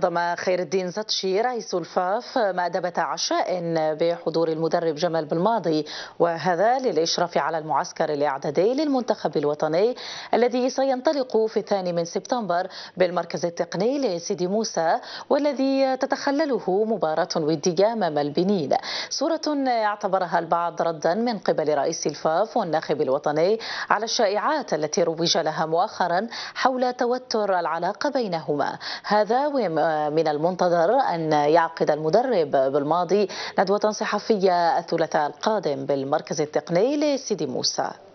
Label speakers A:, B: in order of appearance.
A: ضم خير الدين زطشي رئيس الفاف مأدبة عشاء بحضور المدرب جمال بالماضي وهذا للإشراف على المعسكر الإعدادي للمنتخب الوطني الذي سينطلق في الثاني من سبتمبر بالمركز التقني لسيدي موسى والذي تتخلله مباراة ودية أمام البنين صورة اعتبرها البعض ردا من قبل رئيس الفاف والناخب الوطني على الشائعات التي روج لها مؤخرا حول توتر العلاقة بينهما هذا وما من المنتظر أن يعقد المدرب بالماضي ندوة صحفية الثلاثاء القادم بالمركز التقني لسيدي موسى